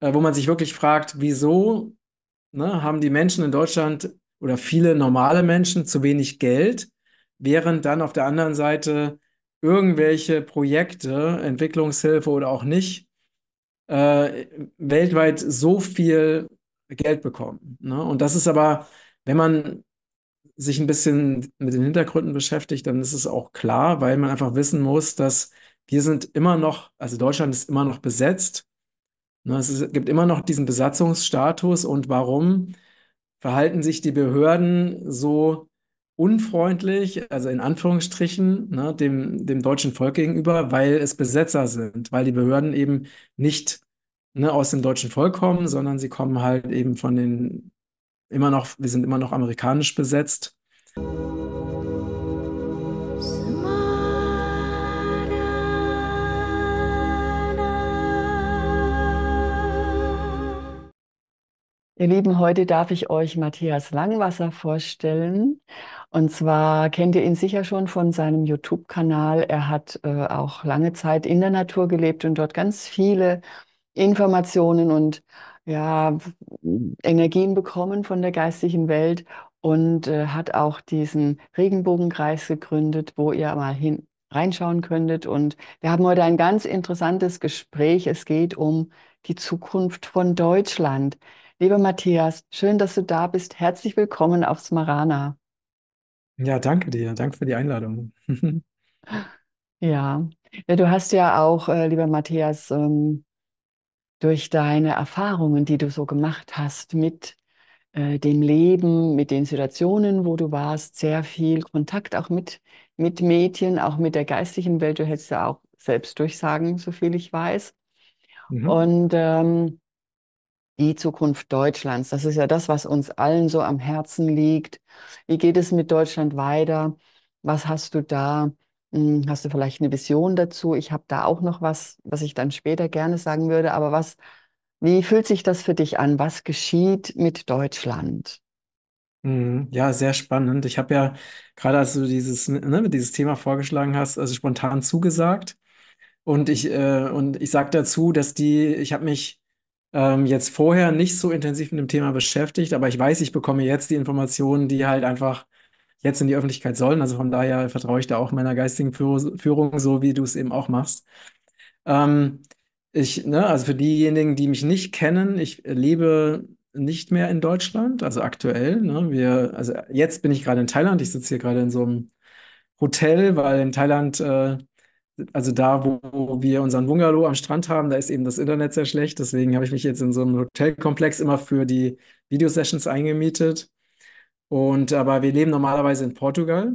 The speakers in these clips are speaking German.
äh, wo man sich wirklich fragt, wieso ne, haben die Menschen in Deutschland oder viele normale Menschen zu wenig Geld, während dann auf der anderen Seite irgendwelche Projekte, Entwicklungshilfe oder auch nicht, äh, weltweit so viel Geld bekommen. Ne? Und das ist aber, wenn man sich ein bisschen mit den Hintergründen beschäftigt, dann ist es auch klar, weil man einfach wissen muss, dass wir sind immer noch, also Deutschland ist immer noch besetzt Ne, es gibt immer noch diesen Besatzungsstatus und warum verhalten sich die Behörden so unfreundlich, also in Anführungsstrichen, ne, dem, dem deutschen Volk gegenüber, weil es Besetzer sind, weil die Behörden eben nicht ne, aus dem deutschen Volk kommen, sondern sie kommen halt eben von den immer noch, wir sind immer noch amerikanisch besetzt. Ihr Lieben, heute darf ich euch Matthias Langwasser vorstellen. Und zwar kennt ihr ihn sicher schon von seinem YouTube-Kanal. Er hat äh, auch lange Zeit in der Natur gelebt und dort ganz viele Informationen und ja, Energien bekommen von der geistigen Welt und äh, hat auch diesen Regenbogenkreis gegründet, wo ihr mal hin reinschauen könntet. Und wir haben heute ein ganz interessantes Gespräch. Es geht um die Zukunft von Deutschland. Lieber Matthias, schön, dass du da bist. Herzlich willkommen auf Smarana. Ja, danke dir. Danke für die Einladung. ja. ja, du hast ja auch, äh, lieber Matthias, ähm, durch deine Erfahrungen, die du so gemacht hast mit äh, dem Leben, mit den Situationen, wo du warst, sehr viel Kontakt auch mit, mit Medien, auch mit der geistlichen Welt. Du hättest ja auch selbst durchsagen, so viel ich weiß. Mhm. Und ähm, die Zukunft Deutschlands. Das ist ja das, was uns allen so am Herzen liegt. Wie geht es mit Deutschland weiter? Was hast du da? Hm, hast du vielleicht eine Vision dazu? Ich habe da auch noch was, was ich dann später gerne sagen würde. Aber was, wie fühlt sich das für dich an? Was geschieht mit Deutschland? Hm, ja, sehr spannend. Ich habe ja gerade, als du dieses, ne, dieses Thema vorgeschlagen hast, also spontan zugesagt. Und ich, äh, und ich sage dazu, dass die, ich habe mich ähm, jetzt vorher nicht so intensiv mit dem Thema beschäftigt, aber ich weiß, ich bekomme jetzt die Informationen, die halt einfach jetzt in die Öffentlichkeit sollen. Also von daher vertraue ich da auch meiner geistigen Führung, so wie du es eben auch machst. Ähm, ich, ne, also für diejenigen, die mich nicht kennen, ich lebe nicht mehr in Deutschland, also aktuell. Ne, wir, also jetzt bin ich gerade in Thailand. Ich sitze hier gerade in so einem Hotel, weil in Thailand äh, also da, wo wir unseren Bungalow am Strand haben, da ist eben das Internet sehr schlecht. Deswegen habe ich mich jetzt in so einem Hotelkomplex immer für die Videosessions eingemietet. Und aber wir leben normalerweise in Portugal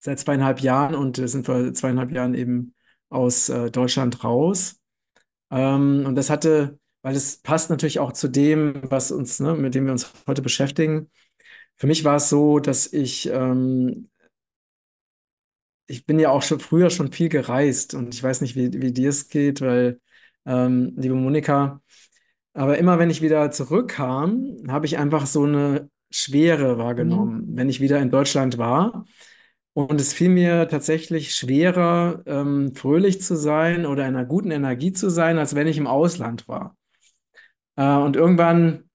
seit zweieinhalb Jahren und sind vor zweieinhalb Jahren eben aus äh, Deutschland raus. Ähm, und das hatte, weil es passt natürlich auch zu dem, was uns, ne, mit dem wir uns heute beschäftigen. Für mich war es so, dass ich ähm, ich bin ja auch schon früher schon viel gereist und ich weiß nicht, wie, wie dir es geht, weil, ähm, liebe Monika, aber immer wenn ich wieder zurückkam, habe ich einfach so eine Schwere wahrgenommen, mhm. wenn ich wieder in Deutschland war. Und es fiel mir tatsächlich schwerer, ähm, fröhlich zu sein oder in einer guten Energie zu sein, als wenn ich im Ausland war. Äh, und irgendwann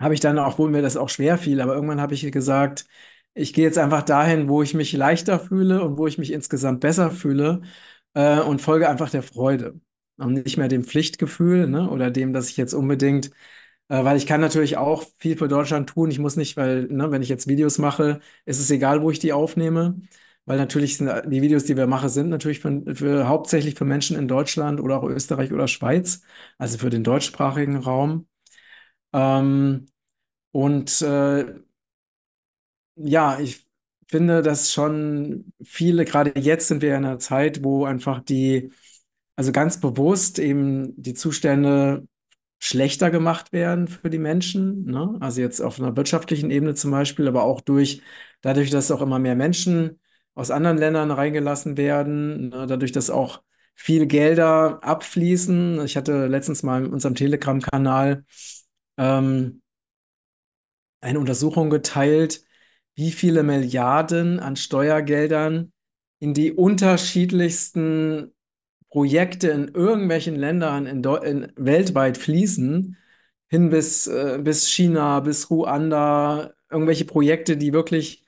habe ich dann, obwohl mir das auch schwer fiel, aber irgendwann habe ich gesagt, ich gehe jetzt einfach dahin, wo ich mich leichter fühle und wo ich mich insgesamt besser fühle äh, und folge einfach der Freude und nicht mehr dem Pflichtgefühl ne, oder dem, dass ich jetzt unbedingt, äh, weil ich kann natürlich auch viel für Deutschland tun. Ich muss nicht, weil ne, wenn ich jetzt Videos mache, ist es egal, wo ich die aufnehme, weil natürlich sind, äh, die Videos, die wir machen, sind natürlich für, für, hauptsächlich für Menschen in Deutschland oder auch Österreich oder Schweiz, also für den deutschsprachigen Raum. Ähm, und äh, ja, ich finde, dass schon viele, gerade jetzt sind wir in einer Zeit, wo einfach die, also ganz bewusst eben die Zustände schlechter gemacht werden für die Menschen. Ne? Also jetzt auf einer wirtschaftlichen Ebene zum Beispiel, aber auch durch, dadurch, dass auch immer mehr Menschen aus anderen Ländern reingelassen werden, ne? dadurch, dass auch viel Gelder abfließen. Ich hatte letztens mal in unserem Telegram-Kanal ähm, eine Untersuchung geteilt, wie viele Milliarden an Steuergeldern in die unterschiedlichsten Projekte in irgendwelchen Ländern in, in weltweit fließen, hin bis, äh, bis China, bis Ruanda, irgendwelche Projekte, die wirklich,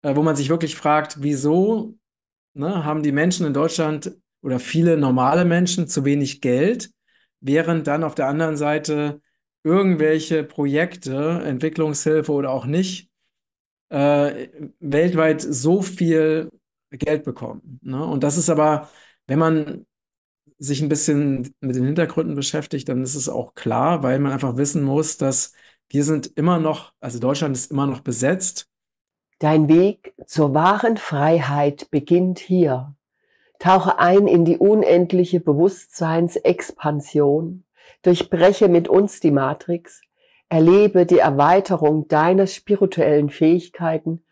äh, wo man sich wirklich fragt, wieso ne, haben die Menschen in Deutschland oder viele normale Menschen zu wenig Geld, während dann auf der anderen Seite irgendwelche Projekte, Entwicklungshilfe oder auch nicht, äh, weltweit so viel Geld bekommen. Ne? Und das ist aber, wenn man sich ein bisschen mit den Hintergründen beschäftigt, dann ist es auch klar, weil man einfach wissen muss, dass wir sind immer noch, also Deutschland ist immer noch besetzt. Dein Weg zur wahren Freiheit beginnt hier. Tauche ein in die unendliche Bewusstseinsexpansion, durchbreche mit uns die Matrix Erlebe die Erweiterung deiner spirituellen Fähigkeiten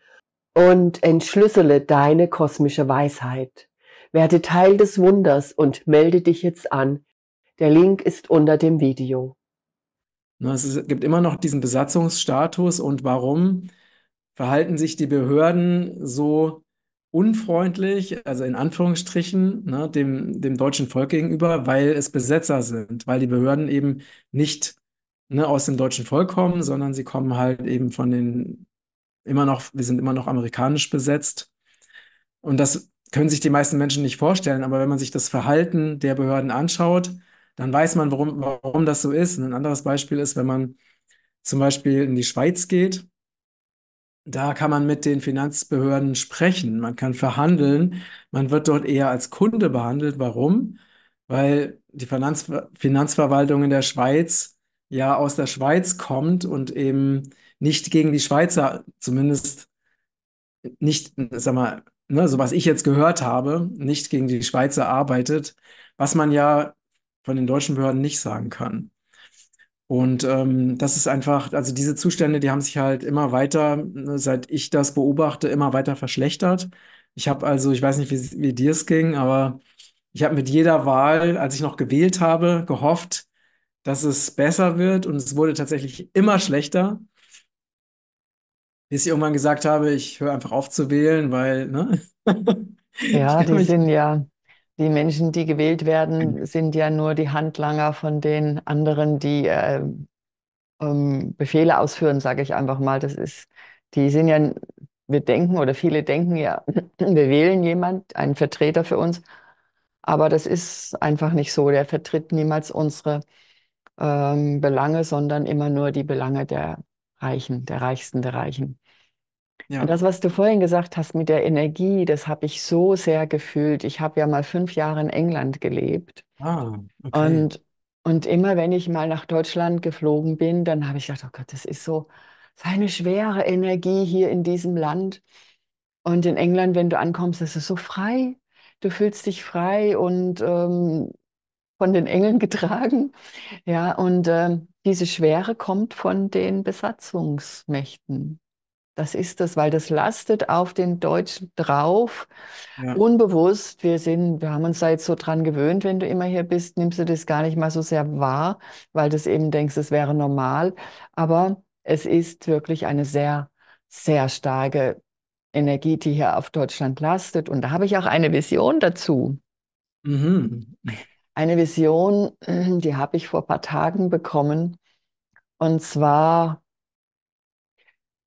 und entschlüssele deine kosmische Weisheit. Werde Teil des Wunders und melde dich jetzt an. Der Link ist unter dem Video. Es gibt immer noch diesen Besatzungsstatus und warum verhalten sich die Behörden so unfreundlich, also in Anführungsstrichen, ne, dem, dem deutschen Volk gegenüber, weil es Besetzer sind, weil die Behörden eben nicht ne, aus dem deutschen Volk kommen, sondern sie kommen halt eben von den immer noch, wir sind immer noch amerikanisch besetzt. Und das können sich die meisten Menschen nicht vorstellen, aber wenn man sich das Verhalten der Behörden anschaut, dann weiß man, warum, warum das so ist. Und ein anderes Beispiel ist, wenn man zum Beispiel in die Schweiz geht, da kann man mit den Finanzbehörden sprechen, man kann verhandeln, man wird dort eher als Kunde behandelt. Warum? Weil die Finanzver Finanzverwaltung in der Schweiz ja aus der Schweiz kommt und eben nicht gegen die Schweizer, zumindest nicht, sag mal, ne, so was ich jetzt gehört habe, nicht gegen die Schweizer arbeitet, was man ja von den deutschen Behörden nicht sagen kann. Und ähm, das ist einfach, also diese Zustände, die haben sich halt immer weiter, ne, seit ich das beobachte, immer weiter verschlechtert. Ich habe also, ich weiß nicht, wie, wie dir es ging, aber ich habe mit jeder Wahl, als ich noch gewählt habe, gehofft, dass es besser wird und es wurde tatsächlich immer schlechter. Bis ich irgendwann gesagt habe, ich höre einfach auf zu wählen, weil, ne? Ja, die sind ja, die Menschen, die gewählt werden, sind ja nur die Handlanger von den anderen, die äh, ähm, Befehle ausführen, sage ich einfach mal. Das ist, die sind ja, wir denken oder viele denken ja, wir wählen jemand, einen Vertreter für uns, aber das ist einfach nicht so. Der vertritt niemals unsere ähm, Belange, sondern immer nur die Belange der Reichen, der Reichsten der Reichen. Ja. Und das, was du vorhin gesagt hast mit der Energie, das habe ich so sehr gefühlt. Ich habe ja mal fünf Jahre in England gelebt. Ah, okay. Und, und immer, wenn ich mal nach Deutschland geflogen bin, dann habe ich gedacht, oh Gott, das ist so, so eine schwere Energie hier in diesem Land. Und in England, wenn du ankommst, ist es so frei. Du fühlst dich frei und ähm, von den Engeln getragen. Ja, und äh, diese Schwere kommt von den Besatzungsmächten. Das ist das, weil das lastet auf den Deutschen drauf, ja. unbewusst. Wir sind, wir haben uns da jetzt so dran gewöhnt, wenn du immer hier bist, nimmst du das gar nicht mal so sehr wahr, weil du es eben denkst, es wäre normal. Aber es ist wirklich eine sehr, sehr starke Energie, die hier auf Deutschland lastet. Und da habe ich auch eine Vision dazu. Mhm eine Vision, die habe ich vor ein paar Tagen bekommen. Und zwar,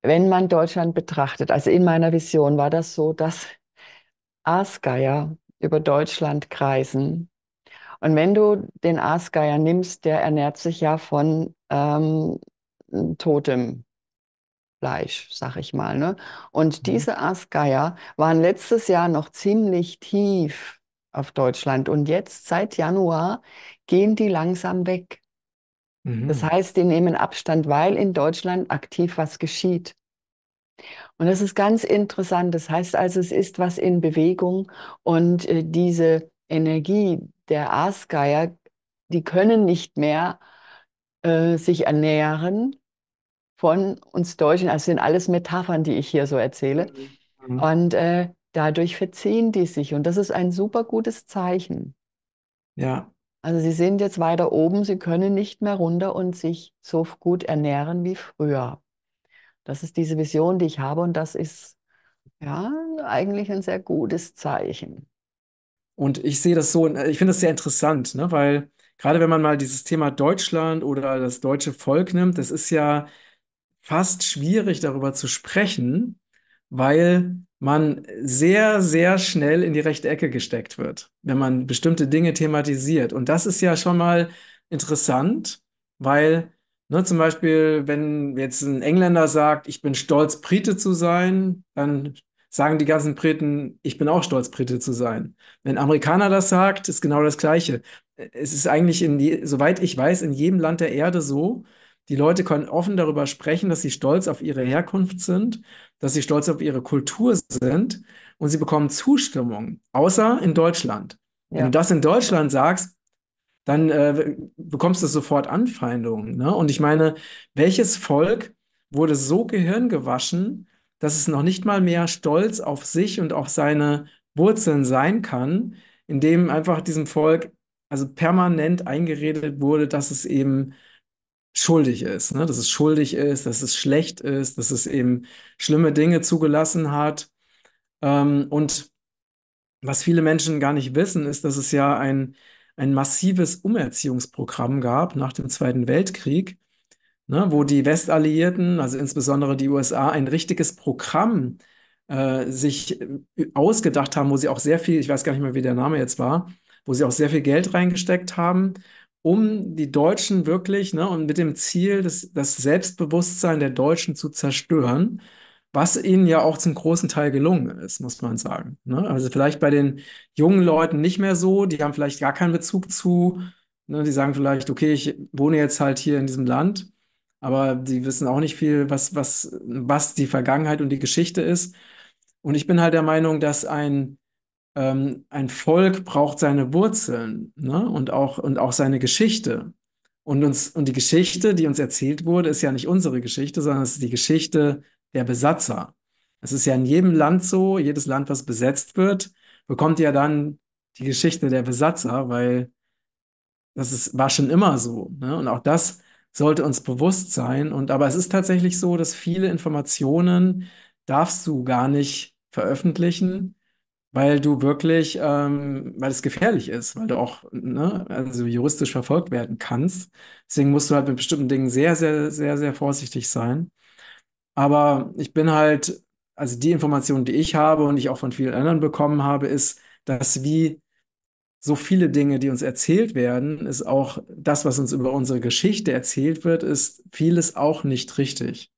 wenn man Deutschland betrachtet, also in meiner Vision war das so, dass Aasgeier über Deutschland kreisen. Und wenn du den Aasgeier nimmst, der ernährt sich ja von ähm, totem Fleisch, sag ich mal. Ne? Und mhm. diese Aasgeier waren letztes Jahr noch ziemlich tief auf Deutschland. Und jetzt seit Januar gehen die langsam weg. Mhm. Das heißt, die nehmen Abstand, weil in Deutschland aktiv was geschieht. Und das ist ganz interessant. Das heißt also, es ist was in Bewegung und äh, diese Energie der Aasgeier, die können nicht mehr äh, sich ernähren von uns Deutschen. Also sind alles Metaphern, die ich hier so erzähle. Mhm. Und äh, Dadurch verziehen die sich und das ist ein super gutes Zeichen. Ja. Also sie sind jetzt weiter oben, sie können nicht mehr runter und sich so gut ernähren wie früher. Das ist diese Vision, die ich habe und das ist ja eigentlich ein sehr gutes Zeichen. Und ich sehe das so, ich finde das sehr interessant, ne? weil gerade wenn man mal dieses Thema Deutschland oder das deutsche Volk nimmt, das ist ja fast schwierig darüber zu sprechen, weil man sehr, sehr schnell in die rechte Ecke gesteckt wird, wenn man bestimmte Dinge thematisiert. Und das ist ja schon mal interessant, weil ne, zum Beispiel, wenn jetzt ein Engländer sagt, ich bin stolz, Brite zu sein, dann sagen die ganzen Briten, ich bin auch stolz, Brite zu sein. Wenn ein Amerikaner das sagt, ist genau das Gleiche. Es ist eigentlich, in je, soweit ich weiß, in jedem Land der Erde so, die Leute können offen darüber sprechen, dass sie stolz auf ihre Herkunft sind, dass sie stolz auf ihre Kultur sind und sie bekommen Zustimmung, außer in Deutschland. Ja. Wenn du das in Deutschland sagst, dann äh, bekommst du sofort Anfeindungen. Ne? Und ich meine, welches Volk wurde so gehirngewaschen, dass es noch nicht mal mehr stolz auf sich und auf seine Wurzeln sein kann, indem einfach diesem Volk also permanent eingeredet wurde, dass es eben schuldig ist, ne? dass es schuldig ist, dass es schlecht ist, dass es eben schlimme Dinge zugelassen hat. Ähm, und was viele Menschen gar nicht wissen, ist, dass es ja ein, ein massives Umerziehungsprogramm gab nach dem Zweiten Weltkrieg, ne? wo die Westalliierten, also insbesondere die USA, ein richtiges Programm äh, sich äh, ausgedacht haben, wo sie auch sehr viel, ich weiß gar nicht mehr, wie der Name jetzt war, wo sie auch sehr viel Geld reingesteckt haben um die Deutschen wirklich ne, und mit dem Ziel, das, das Selbstbewusstsein der Deutschen zu zerstören, was ihnen ja auch zum großen Teil gelungen ist, muss man sagen. Ne? Also vielleicht bei den jungen Leuten nicht mehr so, die haben vielleicht gar keinen Bezug zu, ne, die sagen vielleicht, okay, ich wohne jetzt halt hier in diesem Land, aber die wissen auch nicht viel, was, was, was die Vergangenheit und die Geschichte ist. Und ich bin halt der Meinung, dass ein ähm, ein Volk braucht seine Wurzeln ne? und, auch, und auch seine Geschichte. Und, uns, und die Geschichte, die uns erzählt wurde, ist ja nicht unsere Geschichte, sondern es ist die Geschichte der Besatzer. Es ist ja in jedem Land so, jedes Land, was besetzt wird, bekommt ja dann die Geschichte der Besatzer, weil das ist, war schon immer so. Ne? Und auch das sollte uns bewusst sein. Und aber es ist tatsächlich so, dass viele Informationen darfst du gar nicht veröffentlichen, weil du wirklich, ähm, weil es gefährlich ist, weil du auch ne, also juristisch verfolgt werden kannst. Deswegen musst du halt mit bestimmten Dingen sehr, sehr, sehr, sehr vorsichtig sein. Aber ich bin halt, also die Information, die ich habe und ich auch von vielen anderen bekommen habe, ist, dass wie so viele Dinge, die uns erzählt werden, ist auch das, was uns über unsere Geschichte erzählt wird, ist vieles auch nicht richtig.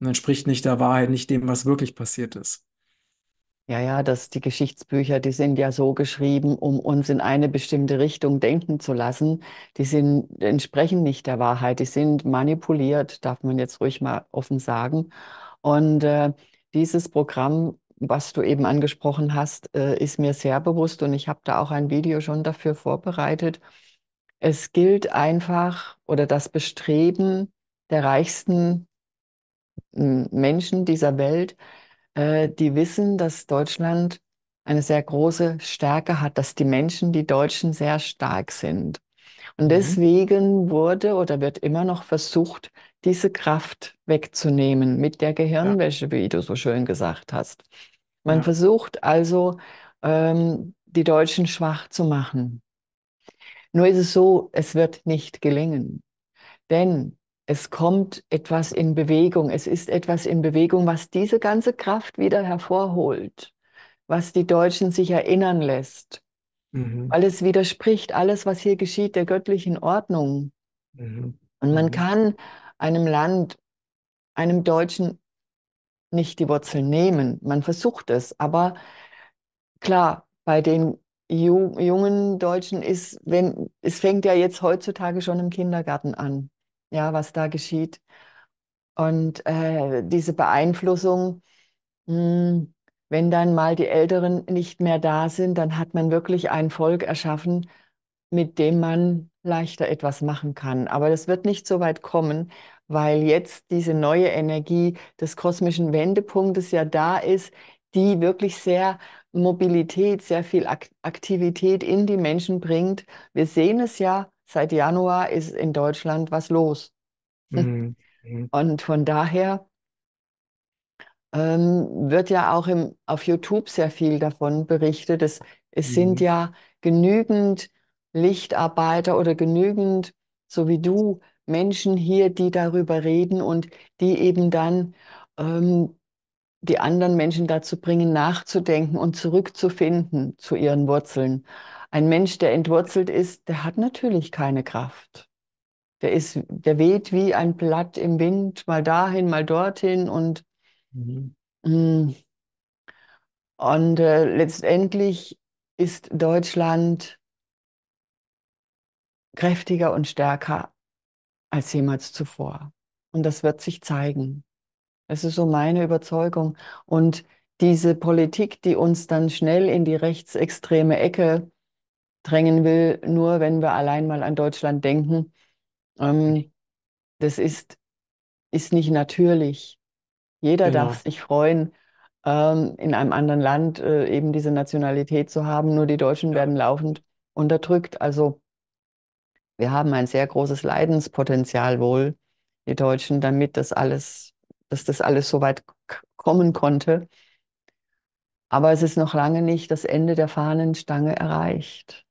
Und entspricht nicht der Wahrheit, nicht dem, was wirklich passiert ist. Ja, ja, dass die Geschichtsbücher, die sind ja so geschrieben, um uns in eine bestimmte Richtung denken zu lassen. Die sind, entsprechen nicht der Wahrheit. Die sind manipuliert, darf man jetzt ruhig mal offen sagen. Und äh, dieses Programm, was du eben angesprochen hast, äh, ist mir sehr bewusst und ich habe da auch ein Video schon dafür vorbereitet. Es gilt einfach oder das Bestreben der reichsten Menschen dieser Welt, äh, die wissen, dass Deutschland eine sehr große Stärke hat, dass die Menschen, die Deutschen, sehr stark sind. Und mhm. deswegen wurde oder wird immer noch versucht, diese Kraft wegzunehmen mit der Gehirnwäsche, ja. wie du so schön gesagt hast. Man ja. versucht also, ähm, die Deutschen schwach zu machen. Nur ist es so, es wird nicht gelingen. Denn es kommt etwas in Bewegung, es ist etwas in Bewegung, was diese ganze Kraft wieder hervorholt, was die Deutschen sich erinnern lässt, mhm. weil es widerspricht alles, was hier geschieht, der göttlichen Ordnung. Mhm. Und man mhm. kann einem Land, einem Deutschen nicht die Wurzeln nehmen. Man versucht es, aber klar, bei den jungen Deutschen ist, wenn es fängt ja jetzt heutzutage schon im Kindergarten an ja, was da geschieht. Und äh, diese Beeinflussung, mh, hm, wenn dann mal die Älteren nicht mehr da sind, dann hat man wirklich ein Volk erschaffen, mit dem man leichter etwas machen kann. Aber das wird nicht so weit kommen, weil jetzt diese neue Energie des kosmischen Wendepunktes ja da ist, die wirklich sehr Mobilität, sehr viel Aktivität in die Menschen bringt. Wir sehen es ja seit Januar ist in Deutschland was los. Mhm. mhm. Und von daher ähm, wird ja auch im, auf YouTube sehr viel davon berichtet. Es, es mhm. sind ja genügend Lichtarbeiter oder genügend, so wie du, Menschen hier, die darüber reden und die eben dann ähm, die anderen Menschen dazu bringen, nachzudenken und zurückzufinden zu ihren Wurzeln. Ein Mensch, der entwurzelt ist, der hat natürlich keine Kraft. Der, ist, der weht wie ein Blatt im Wind, mal dahin, mal dorthin. Und, mhm. Hm. und äh, letztendlich ist Deutschland kräftiger und stärker als jemals zuvor. Und das wird sich zeigen. Das ist so meine Überzeugung. Und diese Politik, die uns dann schnell in die rechtsextreme Ecke drängen will, nur wenn wir allein mal an Deutschland denken. Ähm, das ist, ist nicht natürlich. Jeder genau. darf sich freuen, ähm, in einem anderen Land äh, eben diese Nationalität zu haben. Nur die Deutschen ja. werden laufend unterdrückt. Also wir haben ein sehr großes Leidenspotenzial wohl, die Deutschen, damit das alles, dass das alles so weit kommen konnte. Aber es ist noch lange nicht das Ende der Fahnenstange erreicht.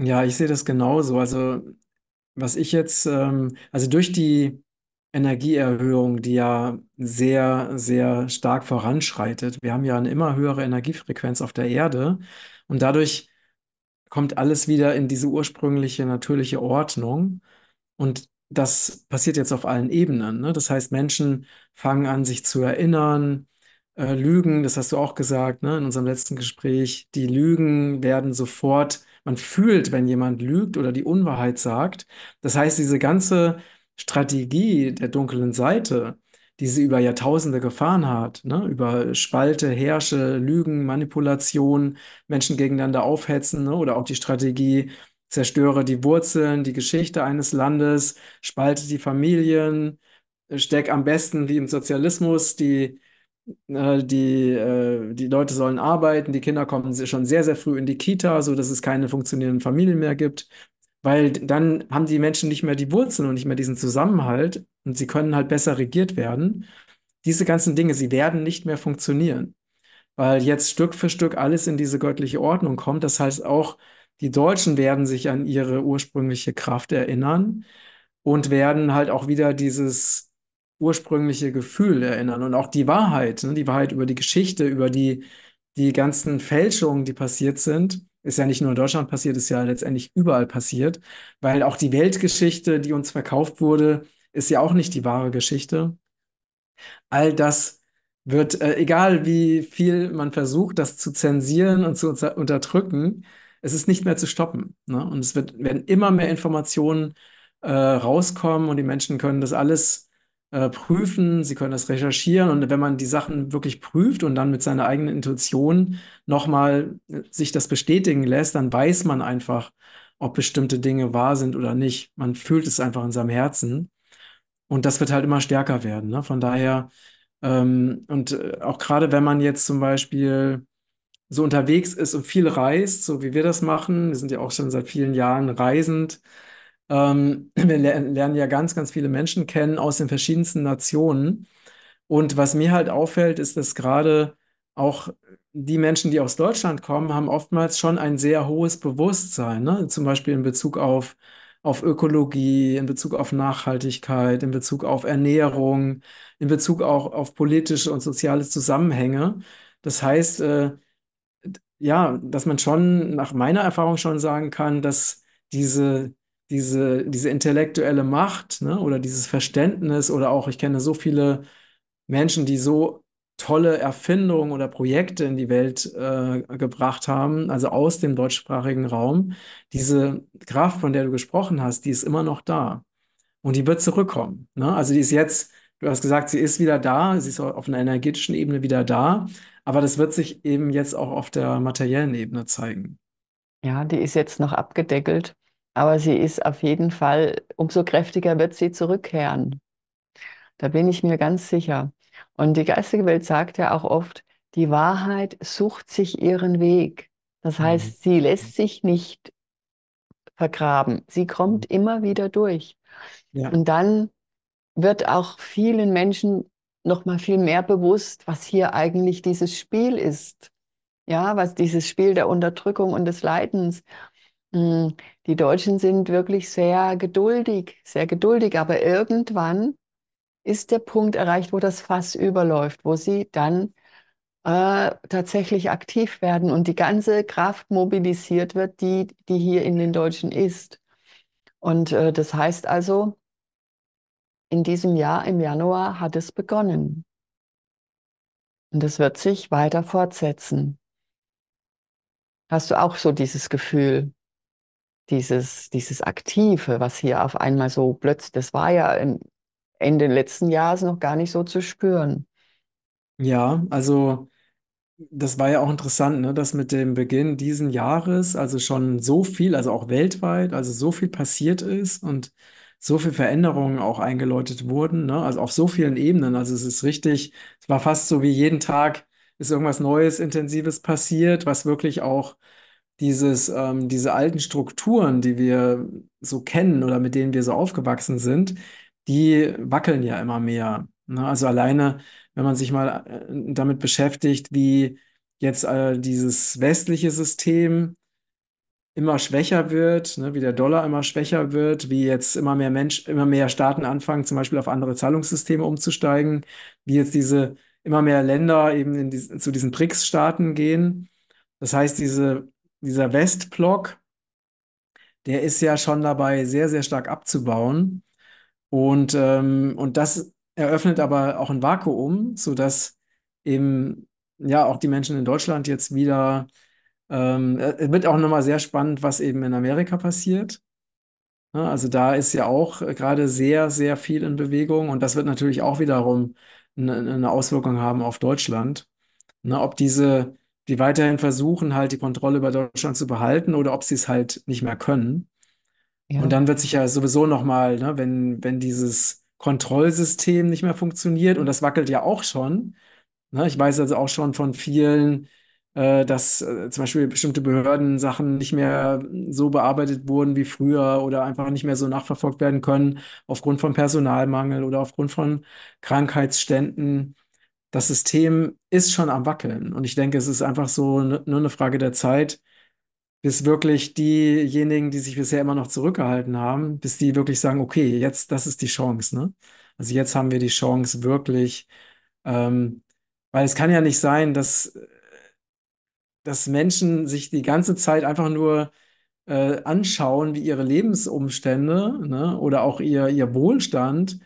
Ja, ich sehe das genauso. Also, was ich jetzt, ähm, also durch die Energieerhöhung, die ja sehr, sehr stark voranschreitet, wir haben ja eine immer höhere Energiefrequenz auf der Erde und dadurch kommt alles wieder in diese ursprüngliche natürliche Ordnung. Und das passiert jetzt auf allen Ebenen. Ne? Das heißt, Menschen fangen an, sich zu erinnern, äh, Lügen, das hast du auch gesagt, ne, in unserem letzten Gespräch, die Lügen werden sofort man fühlt, wenn jemand lügt oder die Unwahrheit sagt. Das heißt, diese ganze Strategie der dunklen Seite, die sie über Jahrtausende gefahren hat, ne? über Spalte, Herrsche, Lügen, Manipulation, Menschen gegeneinander aufhetzen ne? oder auch die Strategie, zerstöre die Wurzeln, die Geschichte eines Landes, spalte die Familien, steck am besten wie im Sozialismus die Ne, die, äh, die Leute sollen arbeiten, die Kinder kommen schon sehr, sehr früh in die Kita, sodass es keine funktionierenden Familien mehr gibt. Weil dann haben die Menschen nicht mehr die Wurzeln und nicht mehr diesen Zusammenhalt und sie können halt besser regiert werden. Diese ganzen Dinge, sie werden nicht mehr funktionieren, weil jetzt Stück für Stück alles in diese göttliche Ordnung kommt. Das heißt, auch die Deutschen werden sich an ihre ursprüngliche Kraft erinnern und werden halt auch wieder dieses ursprüngliche Gefühl erinnern und auch die Wahrheit, ne? die Wahrheit über die Geschichte, über die, die ganzen Fälschungen, die passiert sind, ist ja nicht nur in Deutschland passiert, ist ja letztendlich überall passiert, weil auch die Weltgeschichte, die uns verkauft wurde, ist ja auch nicht die wahre Geschichte. All das wird, äh, egal wie viel man versucht, das zu zensieren und zu unter unterdrücken, es ist nicht mehr zu stoppen. Ne? Und es wird, werden immer mehr Informationen äh, rauskommen und die Menschen können das alles äh, prüfen, sie können das recherchieren und wenn man die Sachen wirklich prüft und dann mit seiner eigenen Intuition nochmal äh, sich das bestätigen lässt, dann weiß man einfach, ob bestimmte Dinge wahr sind oder nicht. Man fühlt es einfach in seinem Herzen und das wird halt immer stärker werden. Ne? Von daher, ähm, und äh, auch gerade wenn man jetzt zum Beispiel so unterwegs ist und viel reist, so wie wir das machen, wir sind ja auch schon seit vielen Jahren reisend, ähm, wir lernen ja ganz, ganz viele Menschen kennen aus den verschiedensten Nationen. Und was mir halt auffällt, ist, dass gerade auch die Menschen, die aus Deutschland kommen, haben oftmals schon ein sehr hohes Bewusstsein, ne? zum Beispiel in Bezug auf, auf Ökologie, in Bezug auf Nachhaltigkeit, in Bezug auf Ernährung, in Bezug auch auf politische und soziale Zusammenhänge. Das heißt, äh, ja, dass man schon nach meiner Erfahrung schon sagen kann, dass diese diese, diese intellektuelle Macht ne, oder dieses Verständnis oder auch, ich kenne so viele Menschen, die so tolle Erfindungen oder Projekte in die Welt äh, gebracht haben, also aus dem deutschsprachigen Raum. Diese Kraft, von der du gesprochen hast, die ist immer noch da und die wird zurückkommen. Ne? Also die ist jetzt, du hast gesagt, sie ist wieder da, sie ist auf einer energetischen Ebene wieder da, aber das wird sich eben jetzt auch auf der materiellen Ebene zeigen. Ja, die ist jetzt noch abgedeckelt. Aber sie ist auf jeden Fall, umso kräftiger wird sie zurückkehren. Da bin ich mir ganz sicher. Und die geistige Welt sagt ja auch oft, die Wahrheit sucht sich ihren Weg. Das mhm. heißt, sie lässt sich nicht vergraben. Sie kommt mhm. immer wieder durch. Ja. Und dann wird auch vielen Menschen noch mal viel mehr bewusst, was hier eigentlich dieses Spiel ist. Ja, was dieses Spiel der Unterdrückung und des Leidens. Mm, die Deutschen sind wirklich sehr geduldig, sehr geduldig, aber irgendwann ist der Punkt erreicht, wo das Fass überläuft, wo sie dann äh, tatsächlich aktiv werden und die ganze Kraft mobilisiert wird, die, die hier in den Deutschen ist. Und äh, das heißt also, in diesem Jahr, im Januar, hat es begonnen. Und es wird sich weiter fortsetzen. Hast du auch so dieses Gefühl? dieses, dieses Aktive, was hier auf einmal so plötzlich, das war ja in, Ende letzten Jahres noch gar nicht so zu spüren. Ja, also das war ja auch interessant, ne, dass mit dem Beginn diesen Jahres also schon so viel, also auch weltweit, also so viel passiert ist und so viele Veränderungen auch eingeläutet wurden, ne, also auf so vielen Ebenen. Also es ist richtig, es war fast so wie jeden Tag ist irgendwas Neues, Intensives passiert, was wirklich auch dieses, ähm, diese alten Strukturen, die wir so kennen oder mit denen wir so aufgewachsen sind, die wackeln ja immer mehr. Ne? Also alleine, wenn man sich mal äh, damit beschäftigt, wie jetzt äh, dieses westliche System immer schwächer wird, ne, wie der Dollar immer schwächer wird, wie jetzt immer mehr Mensch, immer mehr Staaten anfangen, zum Beispiel auf andere Zahlungssysteme umzusteigen, wie jetzt diese immer mehr Länder eben die, zu diesen BRICS-Staaten gehen. Das heißt, diese dieser Westblock, der ist ja schon dabei, sehr, sehr stark abzubauen. Und, ähm, und das eröffnet aber auch ein Vakuum, sodass eben ja auch die Menschen in Deutschland jetzt wieder, ähm, äh, es wird auch nochmal sehr spannend, was eben in Amerika passiert. Ja, ne, also da ist ja auch gerade sehr, sehr viel in Bewegung und das wird natürlich auch wiederum eine, eine Auswirkung haben auf Deutschland. Ne, ob diese die weiterhin versuchen, halt die Kontrolle über Deutschland zu behalten oder ob sie es halt nicht mehr können. Ja. Und dann wird sich ja sowieso nochmal, ne, wenn, wenn dieses Kontrollsystem nicht mehr funktioniert, und das wackelt ja auch schon. Ne, ich weiß also auch schon von vielen, äh, dass äh, zum Beispiel bestimmte Behörden Sachen nicht mehr so bearbeitet wurden wie früher oder einfach nicht mehr so nachverfolgt werden können, aufgrund von Personalmangel oder aufgrund von Krankheitsständen das System ist schon am Wackeln. Und ich denke, es ist einfach so nur eine Frage der Zeit, bis wirklich diejenigen, die sich bisher immer noch zurückgehalten haben, bis die wirklich sagen, okay, jetzt, das ist die Chance. Ne? Also jetzt haben wir die Chance wirklich, ähm, weil es kann ja nicht sein, dass, dass Menschen sich die ganze Zeit einfach nur äh, anschauen, wie ihre Lebensumstände ne? oder auch ihr, ihr Wohlstand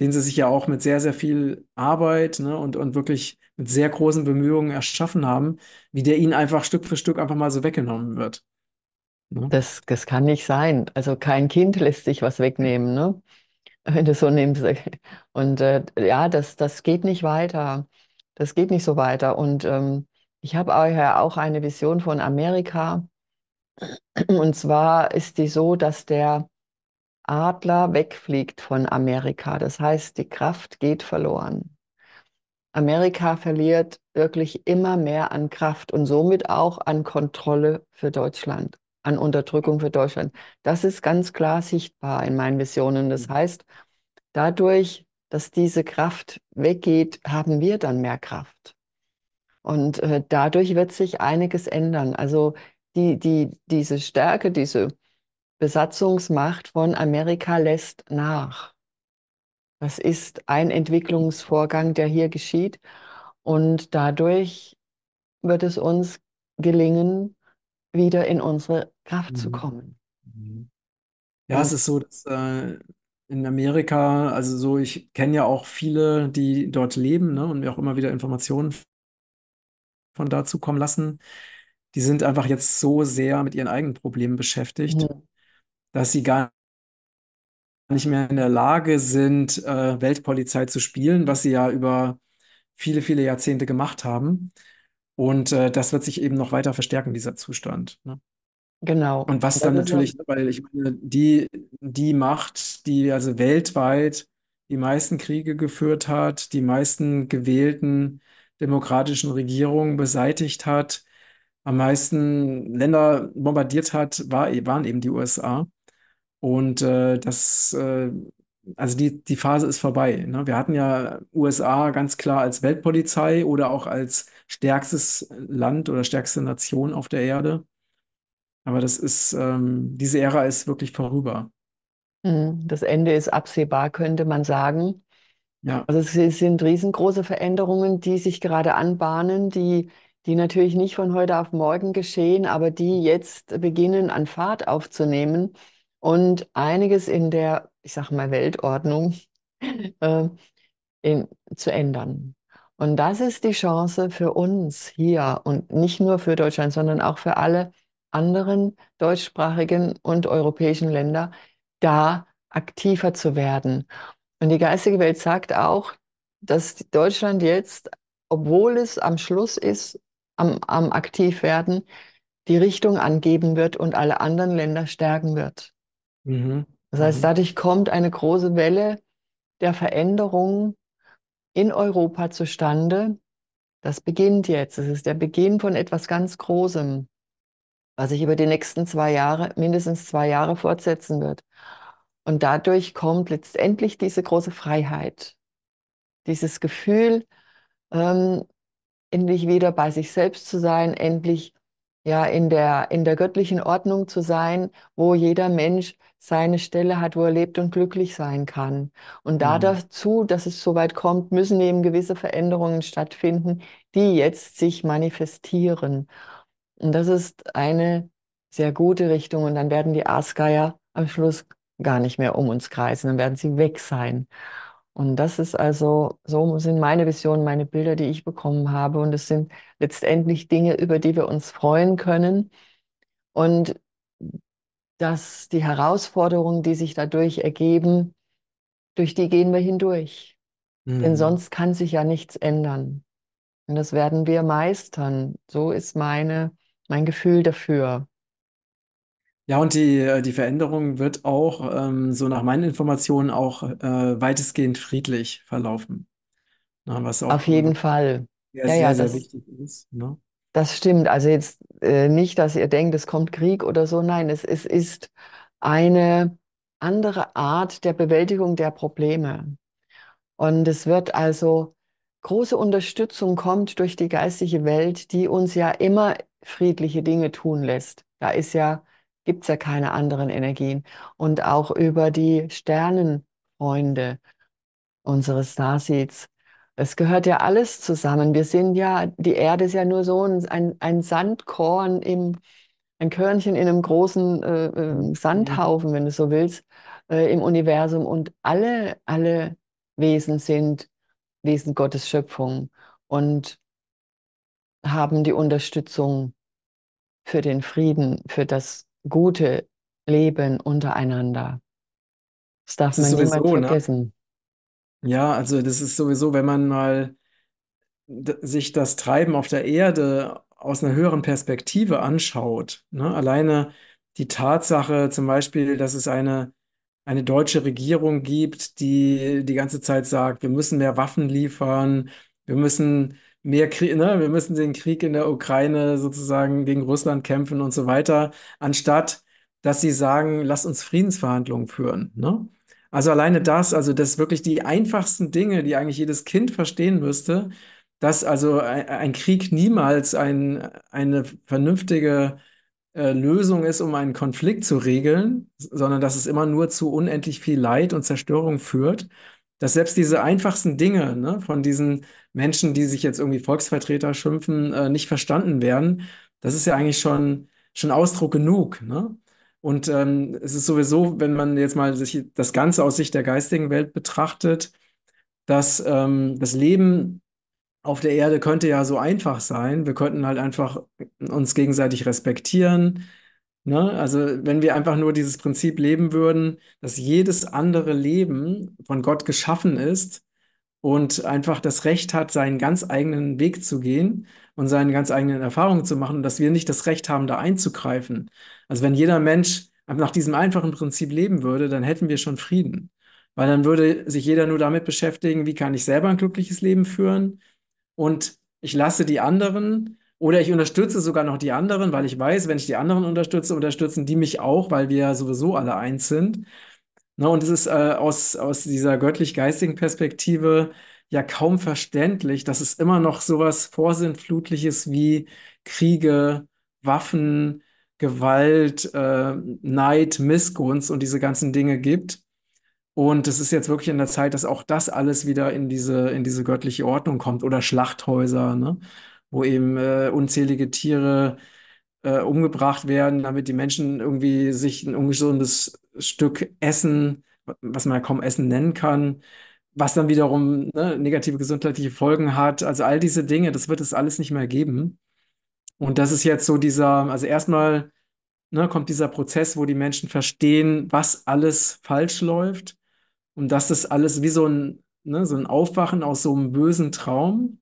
den sie sich ja auch mit sehr, sehr viel Arbeit ne, und, und wirklich mit sehr großen Bemühungen erschaffen haben, wie der ihnen einfach Stück für Stück einfach mal so weggenommen wird. Ne? Das, das kann nicht sein. Also kein Kind lässt sich was wegnehmen, ne? wenn du so nimmst. Und äh, ja, das, das geht nicht weiter. Das geht nicht so weiter. Und ähm, ich habe ja auch eine Vision von Amerika. Und zwar ist die so, dass der Adler wegfliegt von Amerika. Das heißt, die Kraft geht verloren. Amerika verliert wirklich immer mehr an Kraft und somit auch an Kontrolle für Deutschland, an Unterdrückung für Deutschland. Das ist ganz klar sichtbar in meinen Visionen. Das mhm. heißt, dadurch, dass diese Kraft weggeht, haben wir dann mehr Kraft. Und äh, dadurch wird sich einiges ändern. Also die, die, diese Stärke, diese Besatzungsmacht von Amerika lässt nach. Das ist ein Entwicklungsvorgang, der hier geschieht. Und dadurch wird es uns gelingen, wieder in unsere Kraft mhm. zu kommen. Mhm. Ja, es ist so, dass äh, in Amerika, also so, ich kenne ja auch viele, die dort leben ne, und mir auch immer wieder Informationen von dazu kommen lassen. Die sind einfach jetzt so sehr mit ihren eigenen Problemen beschäftigt. Mhm dass sie gar nicht mehr in der Lage sind, äh, Weltpolizei zu spielen, was sie ja über viele, viele Jahrzehnte gemacht haben. Und äh, das wird sich eben noch weiter verstärken, dieser Zustand. Ne? Genau. Und was dann natürlich, weil ich meine, die, die Macht, die also weltweit die meisten Kriege geführt hat, die meisten gewählten demokratischen Regierungen beseitigt hat, am meisten Länder bombardiert hat, war, e-, waren eben die USA. Und äh, das, äh, also die, die Phase ist vorbei. Ne? Wir hatten ja USA ganz klar als Weltpolizei oder auch als stärkstes Land oder stärkste Nation auf der Erde. Aber das ist, ähm, diese Ära ist wirklich vorüber. Hm, das Ende ist absehbar, könnte man sagen. Ja. Also es sind riesengroße Veränderungen, die sich gerade anbahnen, die, die natürlich nicht von heute auf morgen geschehen, aber die jetzt beginnen an Fahrt aufzunehmen. Und einiges in der, ich sage mal, Weltordnung äh, in, zu ändern. Und das ist die Chance für uns hier und nicht nur für Deutschland, sondern auch für alle anderen deutschsprachigen und europäischen Länder, da aktiver zu werden. Und die geistige Welt sagt auch, dass Deutschland jetzt, obwohl es am Schluss ist, am, am werden, die Richtung angeben wird und alle anderen Länder stärken wird. Mhm. Das heißt, mhm. dadurch kommt eine große Welle der Veränderung in Europa zustande. Das beginnt jetzt. Es ist der Beginn von etwas ganz Großem, was sich über die nächsten zwei Jahre, mindestens zwei Jahre fortsetzen wird. Und dadurch kommt letztendlich diese große Freiheit, dieses Gefühl, ähm, endlich wieder bei sich selbst zu sein, endlich ja in der, in der göttlichen Ordnung zu sein, wo jeder Mensch seine Stelle hat, wo er lebt und glücklich sein kann. Und da mhm. dazu, dass es soweit kommt, müssen eben gewisse Veränderungen stattfinden, die jetzt sich manifestieren. Und das ist eine sehr gute Richtung. Und dann werden die Aasgeier am Schluss gar nicht mehr um uns kreisen, dann werden sie weg sein. Und das ist also, so sind meine Visionen, meine Bilder, die ich bekommen habe. Und es sind letztendlich Dinge, über die wir uns freuen können. Und dass die Herausforderungen, die sich dadurch ergeben, durch die gehen wir hindurch. Mhm. Denn sonst kann sich ja nichts ändern. Und das werden wir meistern. So ist meine, mein Gefühl dafür. Ja, und die, äh, die Veränderung wird auch, ähm, so nach meinen Informationen, auch äh, weitestgehend friedlich verlaufen. Na, was auch Auf jeden Fall. Sehr, ja, ja, sehr, sehr wichtig ist. Ne? Das stimmt. Also jetzt äh, nicht, dass ihr denkt, es kommt Krieg oder so. Nein, es, es ist eine andere Art der Bewältigung der Probleme. Und es wird also große Unterstützung kommt durch die geistige Welt, die uns ja immer friedliche Dinge tun lässt. Da ist ja, gibt es ja keine anderen Energien. Und auch über die Sternenfreunde unseres Starseeds es gehört ja alles zusammen. Wir sind ja, die Erde ist ja nur so ein, ein Sandkorn im, ein Körnchen in einem großen äh, ähm, mhm. Sandhaufen, wenn du so willst, äh, im Universum. Und alle, alle Wesen sind Wesen Gottes Schöpfung und haben die Unterstützung für den Frieden, für das gute Leben untereinander. Das darf das man niemals ne? vergessen. Ne? Ja, also das ist sowieso, wenn man mal sich das Treiben auf der Erde aus einer höheren Perspektive anschaut, ne? Alleine die Tatsache zum Beispiel, dass es eine, eine deutsche Regierung gibt, die die ganze Zeit sagt, wir müssen mehr Waffen liefern, wir müssen mehr Krieg, ne? wir müssen den Krieg in der Ukraine sozusagen gegen Russland kämpfen und so weiter, anstatt dass sie sagen, lass uns Friedensverhandlungen führen. Ne? Also alleine das, also das wirklich die einfachsten Dinge, die eigentlich jedes Kind verstehen müsste, dass also e-, ein Krieg niemals ein, eine vernünftige äh, Lösung ist, um einen Konflikt zu regeln, sondern dass es immer nur zu unendlich viel Leid und Zerstörung führt, dass selbst diese einfachsten Dinge ne, von diesen Menschen, die sich jetzt irgendwie Volksvertreter schimpfen, äh, nicht verstanden werden, das ist ja eigentlich schon, schon Ausdruck genug. Ne? Und ähm, es ist sowieso, wenn man jetzt mal sich das Ganze aus Sicht der geistigen Welt betrachtet, dass ähm, das Leben auf der Erde könnte ja so einfach sein. Wir könnten halt einfach uns gegenseitig respektieren. Ne? Also wenn wir einfach nur dieses Prinzip leben würden, dass jedes andere Leben von Gott geschaffen ist und einfach das Recht hat, seinen ganz eigenen Weg zu gehen und seine ganz eigenen Erfahrungen zu machen dass wir nicht das Recht haben, da einzugreifen. Also wenn jeder Mensch nach diesem einfachen Prinzip leben würde, dann hätten wir schon Frieden. Weil dann würde sich jeder nur damit beschäftigen, wie kann ich selber ein glückliches Leben führen und ich lasse die anderen oder ich unterstütze sogar noch die anderen, weil ich weiß, wenn ich die anderen unterstütze, unterstützen die mich auch, weil wir ja sowieso alle eins sind. Ne, und es ist äh, aus, aus dieser göttlich-geistigen Perspektive ja kaum verständlich, dass es immer noch sowas Vorsinnflutliches wie Kriege, Waffen, Gewalt, äh, Neid, Missgunst und diese ganzen Dinge gibt. Und es ist jetzt wirklich in der Zeit, dass auch das alles wieder in diese, in diese göttliche Ordnung kommt oder Schlachthäuser, ne? wo eben äh, unzählige Tiere äh, umgebracht werden, damit die Menschen irgendwie sich ein ungesundes Stück Essen, was man ja kaum Essen nennen kann, was dann wiederum ne, negative gesundheitliche Folgen hat. Also all diese Dinge, das wird es alles nicht mehr geben. Und das ist jetzt so dieser, also erstmal ne, kommt dieser Prozess, wo die Menschen verstehen, was alles falsch läuft und dass das alles wie so ein, ne, so ein Aufwachen aus so einem bösen Traum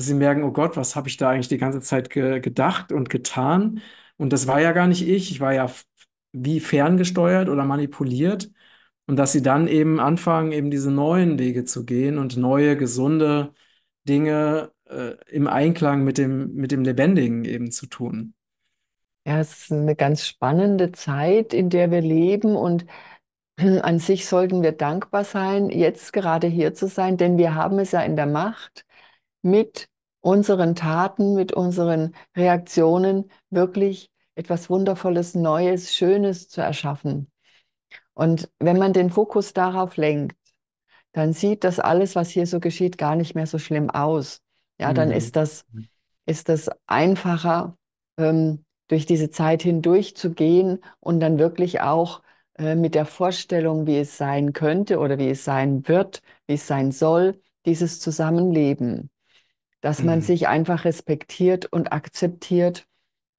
dass sie merken, oh Gott, was habe ich da eigentlich die ganze Zeit ge gedacht und getan? Und das war ja gar nicht ich, ich war ja wie ferngesteuert oder manipuliert. Und dass sie dann eben anfangen, eben diese neuen Wege zu gehen und neue, gesunde Dinge äh, im Einklang mit dem, mit dem Lebendigen eben zu tun. Ja, es ist eine ganz spannende Zeit, in der wir leben und an sich sollten wir dankbar sein, jetzt gerade hier zu sein, denn wir haben es ja in der Macht mit unseren Taten, mit unseren Reaktionen wirklich etwas Wundervolles, Neues, Schönes zu erschaffen. Und wenn man den Fokus darauf lenkt, dann sieht das alles, was hier so geschieht, gar nicht mehr so schlimm aus. Ja, dann mhm. ist, das, mhm. ist das einfacher, ähm, durch diese Zeit hindurch zu gehen und dann wirklich auch äh, mit der Vorstellung, wie es sein könnte oder wie es sein wird, wie es sein soll, dieses Zusammenleben dass man mhm. sich einfach respektiert und akzeptiert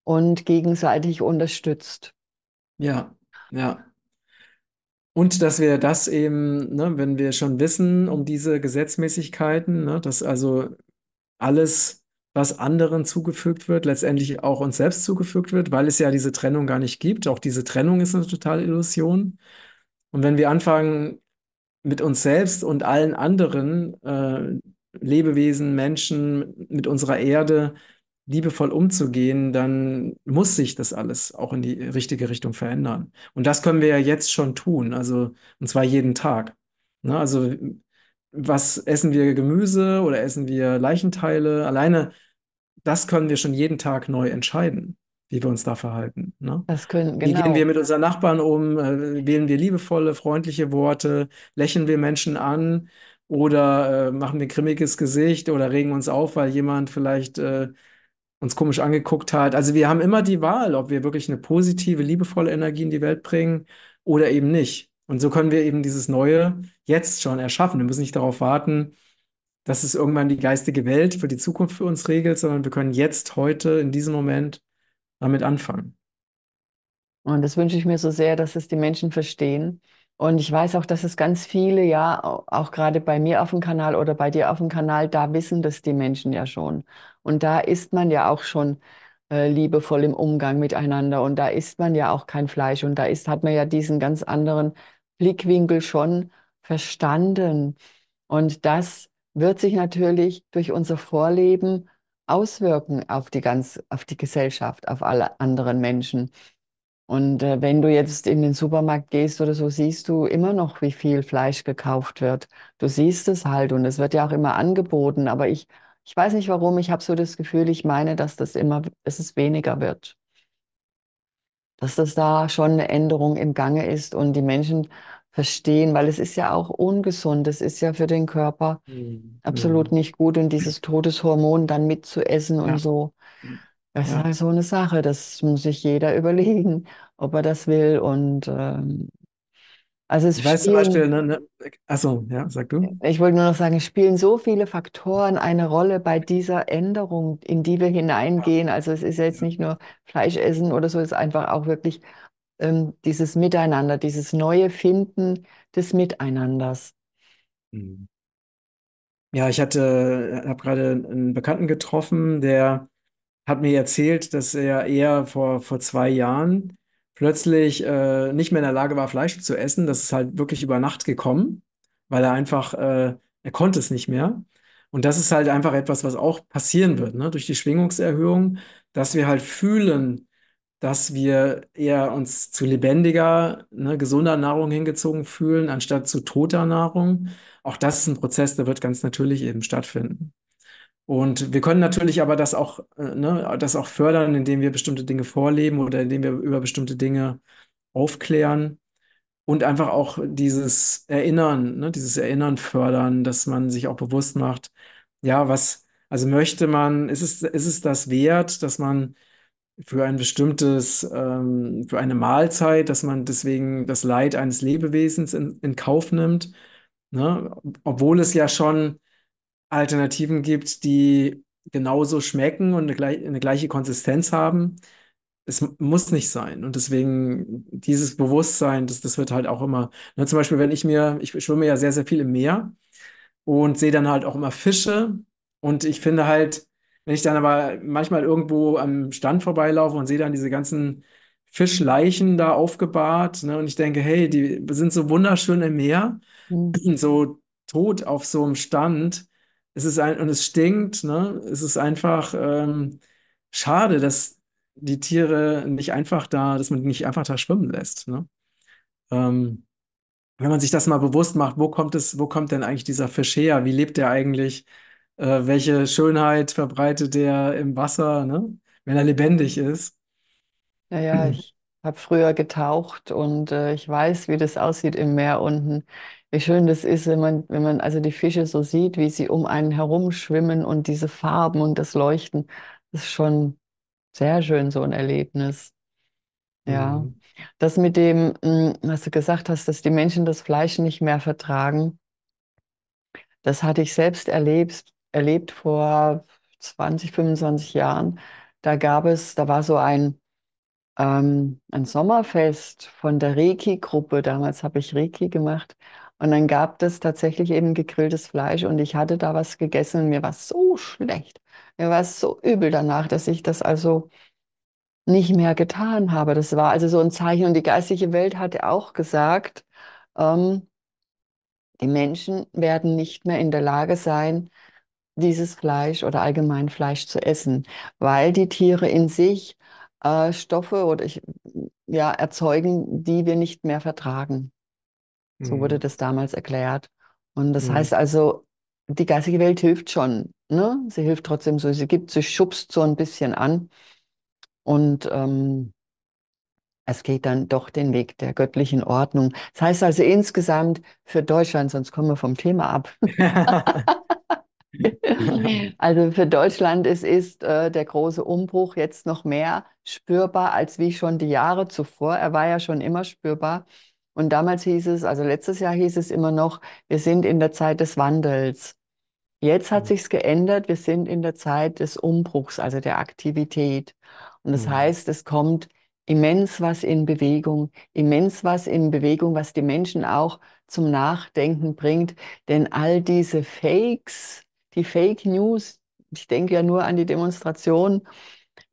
und gegenseitig unterstützt. Ja, ja. Und dass wir das eben, ne, wenn wir schon wissen um diese Gesetzmäßigkeiten, ne, dass also alles, was anderen zugefügt wird, letztendlich auch uns selbst zugefügt wird, weil es ja diese Trennung gar nicht gibt. Auch diese Trennung ist eine totale Illusion. Und wenn wir anfangen, mit uns selbst und allen anderen äh, Lebewesen, Menschen, mit unserer Erde liebevoll umzugehen, dann muss sich das alles auch in die richtige Richtung verändern. Und das können wir ja jetzt schon tun, also und zwar jeden Tag. Ne? Also was essen wir Gemüse oder essen wir Leichenteile? Alleine das können wir schon jeden Tag neu entscheiden, wie wir uns da verhalten. Ne? Das können, genau. Wie gehen genau. wir mit unseren Nachbarn um? Äh, wählen wir liebevolle, freundliche Worte? Lächeln wir Menschen an? oder äh, machen ein grimmiges Gesicht oder regen uns auf, weil jemand vielleicht äh, uns komisch angeguckt hat. Also wir haben immer die Wahl, ob wir wirklich eine positive, liebevolle Energie in die Welt bringen oder eben nicht. Und so können wir eben dieses Neue jetzt schon erschaffen. Wir müssen nicht darauf warten, dass es irgendwann die geistige Welt für die Zukunft für uns regelt, sondern wir können jetzt, heute, in diesem Moment damit anfangen. Und das wünsche ich mir so sehr, dass es die Menschen verstehen, und ich weiß auch, dass es ganz viele, ja, auch gerade bei mir auf dem Kanal oder bei dir auf dem Kanal, da wissen das die Menschen ja schon. Und da ist man ja auch schon äh, liebevoll im Umgang miteinander und da isst man ja auch kein Fleisch und da ist, hat man ja diesen ganz anderen Blickwinkel schon verstanden. Und das wird sich natürlich durch unser Vorleben auswirken auf die ganz, auf die Gesellschaft, auf alle anderen Menschen. Und äh, wenn du jetzt in den Supermarkt gehst oder so, siehst du immer noch, wie viel Fleisch gekauft wird. Du siehst es halt und es wird ja auch immer angeboten. Aber ich, ich weiß nicht warum, ich habe so das Gefühl, ich meine, dass das immer, dass es weniger wird. Dass das da schon eine Änderung im Gange ist und die Menschen verstehen, weil es ist ja auch ungesund, es ist ja für den Körper mhm. absolut mhm. nicht gut und dieses Todeshormon dann mitzuessen ja. und so. Mhm. Das ist halt so eine Sache, das muss sich jeder überlegen, ob er das will. Und ähm, also es Ich weiß zum Beispiel, spielen, ne, ne, achso, ja, sag du. ich wollte nur noch sagen, es spielen so viele Faktoren eine Rolle bei dieser Änderung, in die wir Ja, hineingehen. Also es ist jetzt ja, nicht nur Fleisch essen oder so, es ist einfach auch wirklich ähm, dieses Miteinander, dieses neue Finden des Miteinanders. Mhm. Ja, ich hatte, äh, habe gerade einen Bekannten getroffen, der hat mir erzählt, dass er eher vor, vor zwei Jahren plötzlich äh, nicht mehr in der Lage war, Fleisch zu essen. Das ist halt wirklich über Nacht gekommen, weil er einfach, äh, er konnte es nicht mehr. Und das ist halt einfach etwas, was auch passieren wird, ne? durch die Schwingungserhöhung, dass wir halt fühlen, dass wir eher uns zu lebendiger, ne, gesunder Nahrung hingezogen fühlen, anstatt zu toter Nahrung. Auch das ist ein Prozess, der wird ganz natürlich eben stattfinden. Und wir können natürlich aber das auch, äh, ne, das auch fördern, indem wir bestimmte Dinge vorleben oder indem wir über bestimmte Dinge aufklären und einfach auch dieses Erinnern, ne, dieses Erinnern fördern, dass man sich auch bewusst macht, ja, was, also möchte man, ist es, ist es das wert, dass man für ein bestimmtes, ähm, für eine Mahlzeit, dass man deswegen das Leid eines Lebewesens in, in Kauf nimmt, ne? obwohl es ja schon Alternativen gibt, die genauso schmecken und eine, eine gleiche Konsistenz haben. Es muss nicht sein. Und deswegen dieses Bewusstsein, das, das wird halt auch immer. Ne, zum Beispiel, wenn ich mir, ich schwimme ja sehr, sehr viel im Meer und sehe dann halt auch immer Fische. Und ich finde halt, wenn ich dann aber manchmal irgendwo am Stand vorbeilaufe und sehe dann diese ganzen Fischleichen da aufgebahrt, ne, und ich denke, hey, die sind so wunderschön im Meer, mhm. so tot auf so einem Stand es ist ein, und es stinkt, ne? Es ist einfach ähm, schade, dass die Tiere nicht einfach da, dass man die nicht einfach da schwimmen lässt. Ne? Ähm, wenn man sich das mal bewusst macht, wo kommt es, wo kommt denn eigentlich dieser Fisch her? Wie lebt der eigentlich? Äh, welche Schönheit verbreitet der im Wasser, ne? wenn er lebendig ist? Naja, ich habe früher getaucht und äh, ich weiß, wie das aussieht im Meer unten wie schön das ist, wenn man, wenn man also die Fische so sieht, wie sie um einen herumschwimmen und diese Farben und das Leuchten. Das ist schon sehr schön, so ein Erlebnis. Ja, mhm. das mit dem, hm, was du gesagt hast, dass die Menschen das Fleisch nicht mehr vertragen, das hatte ich selbst erlebt, erlebt vor 20, 25 Jahren. Da gab es, da war so ein, ähm, ein Sommerfest von der Reiki-Gruppe. Damals habe ich Reiki gemacht und dann gab es tatsächlich eben gegrilltes Fleisch und ich hatte da was gegessen und mir war so schlecht. Mir war es so übel danach, dass ich das also nicht mehr getan habe. Das war also so ein Zeichen. Und die geistige Welt hatte auch gesagt, ähm, die Menschen werden nicht mehr in der Lage sein, dieses Fleisch oder allgemein Fleisch zu essen, weil die Tiere in sich äh, Stoffe oder ich, ja, erzeugen, die wir nicht mehr vertragen. So mhm. wurde das damals erklärt. Und das mhm. heißt also, die geistige Welt hilft schon. Ne? Sie hilft trotzdem so, sie gibt, sie schubst so ein bisschen an. Und ähm, es geht dann doch den Weg der göttlichen Ordnung. Das heißt also insgesamt für Deutschland, sonst kommen wir vom Thema ab. also für Deutschland es ist äh, der große Umbruch jetzt noch mehr spürbar als wie schon die Jahre zuvor. Er war ja schon immer spürbar. Und damals hieß es, also letztes Jahr hieß es immer noch, wir sind in der Zeit des Wandels. Jetzt hat mhm. sich's geändert, wir sind in der Zeit des Umbruchs, also der Aktivität. Und das mhm. heißt, es kommt immens was in Bewegung, immens was in Bewegung, was die Menschen auch zum Nachdenken bringt. Denn all diese Fakes, die Fake News, ich denke ja nur an die Demonstration,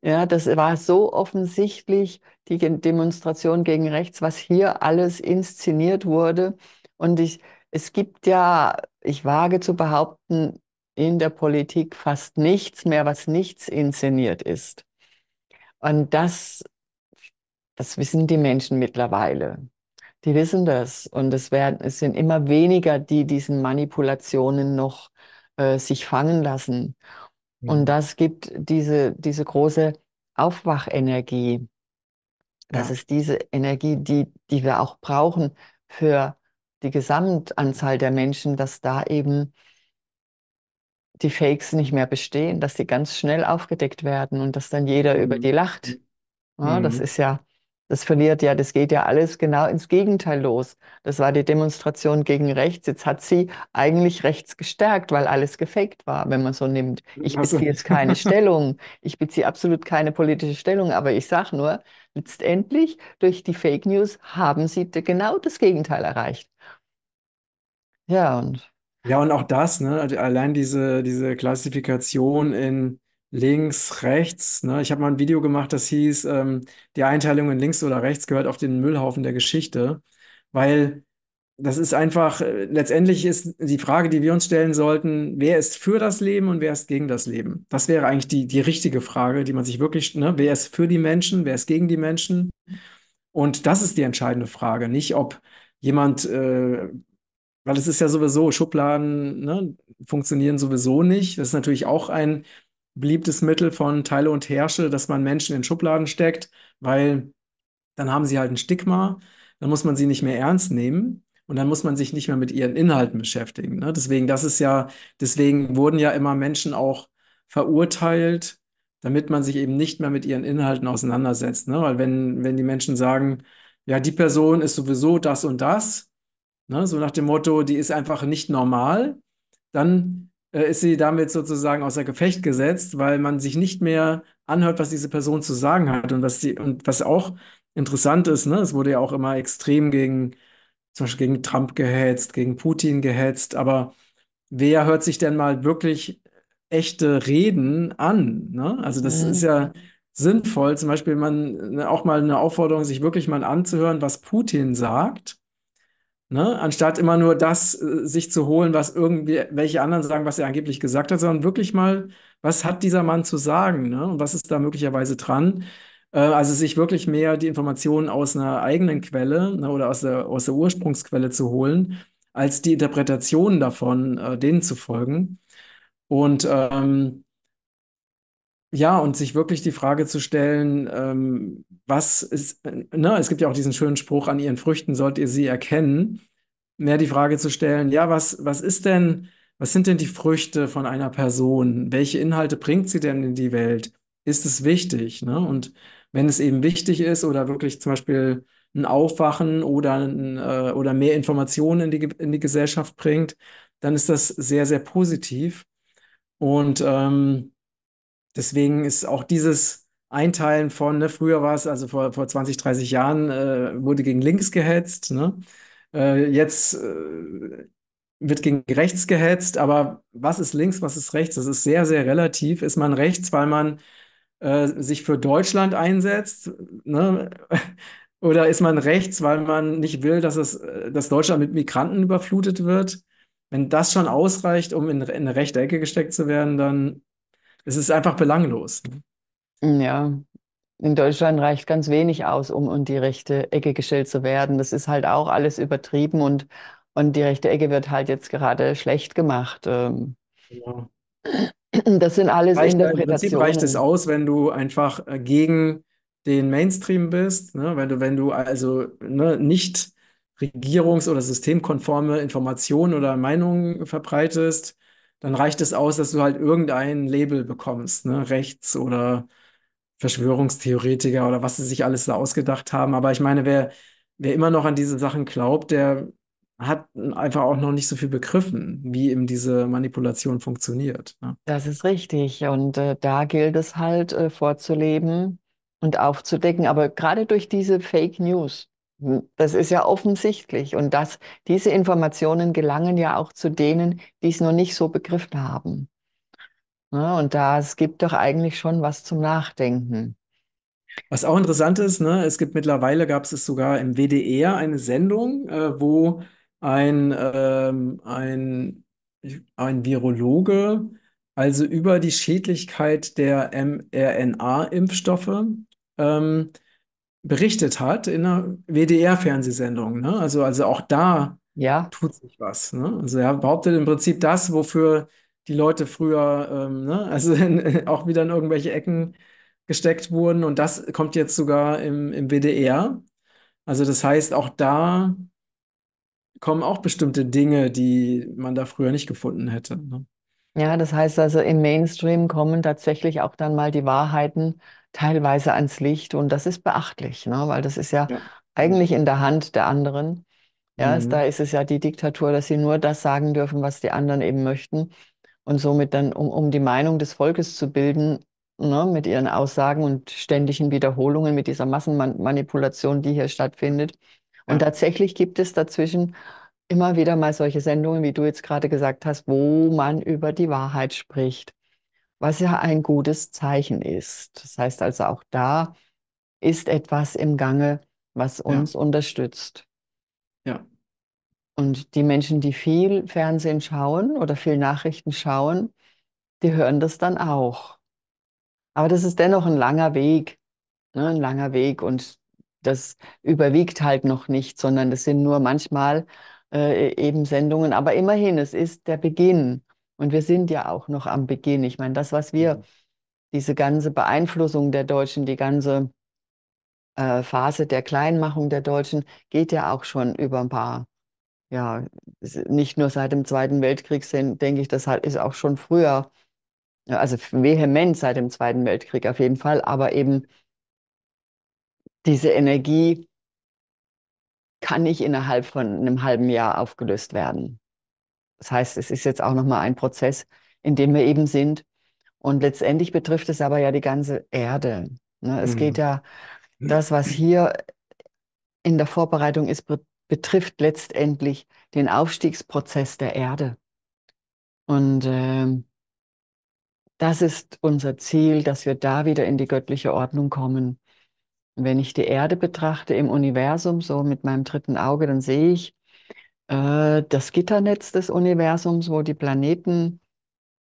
ja, das war so offensichtlich, die Demonstration gegen rechts, was hier alles inszeniert wurde. Und ich, es gibt ja, ich wage zu behaupten, in der Politik fast nichts mehr, was nichts inszeniert ist. Und das, das wissen die Menschen mittlerweile. Die wissen das. Und es, werden, es sind immer weniger, die diesen Manipulationen noch äh, sich fangen lassen. Mhm. Und das gibt diese, diese große Aufwachenergie. Das ja. ist diese Energie, die, die wir auch brauchen für die Gesamtanzahl der Menschen, dass da eben die Fakes nicht mehr bestehen, dass die ganz schnell aufgedeckt werden und dass dann jeder mhm. über die lacht. Mhm. Ja, mhm. Das ist ja das verliert ja, das geht ja alles genau ins Gegenteil los. Das war die Demonstration gegen rechts. Jetzt hat sie eigentlich rechts gestärkt, weil alles gefaked war, wenn man so nimmt. Ich also. beziehe jetzt keine Stellung. Ich beziehe absolut keine politische Stellung, aber ich sage nur, letztendlich durch die Fake News haben sie genau das Gegenteil erreicht. Ja, und. Ja, und auch das, ne? Allein diese, diese Klassifikation in Links, rechts. Ne? Ich habe mal ein Video gemacht, das hieß, ähm, die Einteilung in links oder rechts gehört auf den Müllhaufen der Geschichte, weil das ist einfach, äh, letztendlich ist die Frage, die wir uns stellen sollten, wer ist für das Leben und wer ist gegen das Leben? Das wäre eigentlich die, die richtige Frage, die man sich wirklich, ne, wer ist für die Menschen, wer ist gegen die Menschen? Und das ist die entscheidende Frage, nicht ob jemand, äh, weil es ist ja sowieso, Schubladen ne, funktionieren sowieso nicht. Das ist natürlich auch ein beliebtes Mittel von Teile und Herrsche, dass man Menschen in Schubladen steckt, weil dann haben sie halt ein Stigma, dann muss man sie nicht mehr ernst nehmen und dann muss man sich nicht mehr mit ihren Inhalten beschäftigen. Ne? Deswegen, das ist ja, deswegen wurden ja immer Menschen auch verurteilt, damit man sich eben nicht mehr mit ihren Inhalten auseinandersetzt. Ne? Weil wenn, wenn die Menschen sagen, ja, die Person ist sowieso das und das, ne? so nach dem Motto, die ist einfach nicht normal, dann äh, ist sie damit sozusagen außer Gefecht gesetzt, weil man sich nicht mehr anhört, was diese Person zu sagen hat und was sie und was auch interessant ist, ne, es wurde ja auch immer extrem gegen zum Beispiel gegen Trump gehetzt, gegen Putin gehetzt, aber wer hört sich denn mal wirklich echte Reden an? Ne? Also das mhm. ist ja sinnvoll, zum Beispiel man ne, auch mal eine Aufforderung, sich wirklich mal anzuhören, was Putin sagt Ne? Anstatt immer nur das äh, sich zu holen, was irgendwie welche anderen sagen, was er angeblich gesagt hat, sondern wirklich mal, was hat dieser Mann zu sagen ne? und was ist da möglicherweise dran? Äh, also sich wirklich mehr die Informationen aus einer eigenen Quelle ne, oder aus der, aus der Ursprungsquelle zu holen, als die Interpretationen davon, äh, denen zu folgen. Und ähm, ja, und sich wirklich die Frage zu stellen, ähm, was ist, ne, es gibt ja auch diesen schönen Spruch, an ihren Früchten sollt ihr sie erkennen. Mehr die Frage zu stellen, ja, was, was ist denn, was sind denn die Früchte von einer Person? Welche Inhalte bringt sie denn in die Welt? Ist es wichtig? Ne? Und wenn es eben wichtig ist oder wirklich zum Beispiel ein Aufwachen oder, ein, äh, oder mehr Informationen in die, in die Gesellschaft bringt, dann ist das sehr, sehr positiv. Und ähm, deswegen ist auch dieses Einteilen von, ne, früher war es, also vor, vor 20, 30 Jahren äh, wurde gegen links gehetzt, ne? Äh, jetzt äh, wird gegen rechts gehetzt, aber was ist links, was ist rechts? Das ist sehr, sehr relativ. Ist man rechts, weil man äh, sich für Deutschland einsetzt, ne? Oder ist man rechts, weil man nicht will, dass, es, äh, dass Deutschland mit Migranten überflutet wird? Wenn das schon ausreicht, um in, in eine rechte Ecke gesteckt zu werden, dann es ist einfach belanglos. Mm, ja, in Deutschland reicht ganz wenig aus, um in die rechte Ecke gestellt zu werden. Das ist halt auch alles übertrieben und, und die rechte Ecke wird halt jetzt gerade schlecht gemacht. Ähm, Das sind alles reicht, Interpretationen. Im Prinzip reicht es aus, wenn du einfach äh, gegen den Mainstream bist, ne? wenn, du, wenn du also ne, nicht regierungs- oder systemkonforme Informationen oder Meinungen verbreitest, dann reicht es aus, dass du halt irgendein Label bekommst, ne? Rechts oder Verschwörungstheoretiker oder was sie sich alles da ausgedacht haben. Aber ich meine, wer, wer immer noch an diese Sachen glaubt, der hat einfach auch noch nicht so viel begriffen, wie eben diese Manipulation funktioniert. Ne? Das ist richtig. Und äh, da gilt es halt äh, vorzuleben und aufzudecken. Aber gerade durch diese Fake News, das ist ja offensichtlich. Und das, diese Informationen gelangen ja auch zu denen, die es noch nicht so begriffen haben. Ja, ne, und da, es gibt doch eigentlich schon was zum Nachdenken. Was auch interessant ist, ne, es gibt mittlerweile, gab es sogar im WDR eine Sendung, äh, wo ein, ähm, ein, ein Virologe also über die Schädlichkeit der mRNA-Impfstoffe ähm, berichtet hat in einer WDR-Fernsehsendung. Ne? Also, also auch da ja. tut sich was. Ne? Also er behauptet im Prinzip das, wofür die Leute früher ähm, ne? also in, auch wieder in irgendwelche Ecken gesteckt wurden. Und das kommt jetzt sogar im, im WDR. Also das heißt, auch da kommen auch bestimmte Dinge, die man da früher nicht gefunden hätte. Ne? Ja, das heißt also, im Mainstream kommen tatsächlich auch dann mal die Wahrheiten teilweise ans Licht und das ist beachtlich, ne? weil das ist ja, ja. eigentlich in der Hand der anderen. Ja, mhm. da ist es ja die Diktatur, dass sie nur das sagen dürfen, was die anderen eben möchten und somit dann, um, um die Meinung des Volkes zu bilden, ne, mit ihren Aussagen und ständigen Wiederholungen, mit dieser Massenmanipulation, die hier stattfindet. Und tatsächlich gibt es dazwischen immer wieder mal solche Sendungen, wie du jetzt gerade gesagt hast, wo man über die Wahrheit spricht, was ja ein gutes Zeichen ist. Das heißt also, auch da ist etwas im Gange, was uns ja. unterstützt. Ja. Und die Menschen, die viel Fernsehen schauen oder viel Nachrichten schauen, die hören das dann auch. Aber das ist dennoch ein langer Weg, ne? ein langer Weg und das überwiegt halt noch nicht, sondern das sind nur manchmal äh, e-, eben Sendungen. Aber immerhin, es ist der Beginn. Und wir sind ja auch noch am Beginn. Ich meine, das, was wir, mhm. diese ganze Beeinflussung der Deutschen, die ganze äh, Phase der Kleinmachung der Deutschen, geht ja auch schon über ein paar, ja, nicht nur seit dem Zweiten Weltkrieg, denke ich, das ist auch schon früher, also vehement seit dem Zweiten Weltkrieg auf jeden Fall, aber eben diese Energie, kann nicht innerhalb von einem halben Jahr aufgelöst werden. Das heißt, es ist jetzt auch nochmal ein Prozess, in dem wir eben sind. Und letztendlich betrifft es aber ja die ganze Erde. Ne? Es mhm. geht ja, das, was hier in der Vorbereitung ist, betrifft letztendlich den Aufstiegsprozess der Erde. Und äh, das ist unser Ziel, dass wir da wieder in die göttliche Ordnung kommen und wenn ich die Erde betrachte im Universum, so mit meinem dritten Auge, dann sehe ich äh, das Gitternetz des Universums, wo die Planeten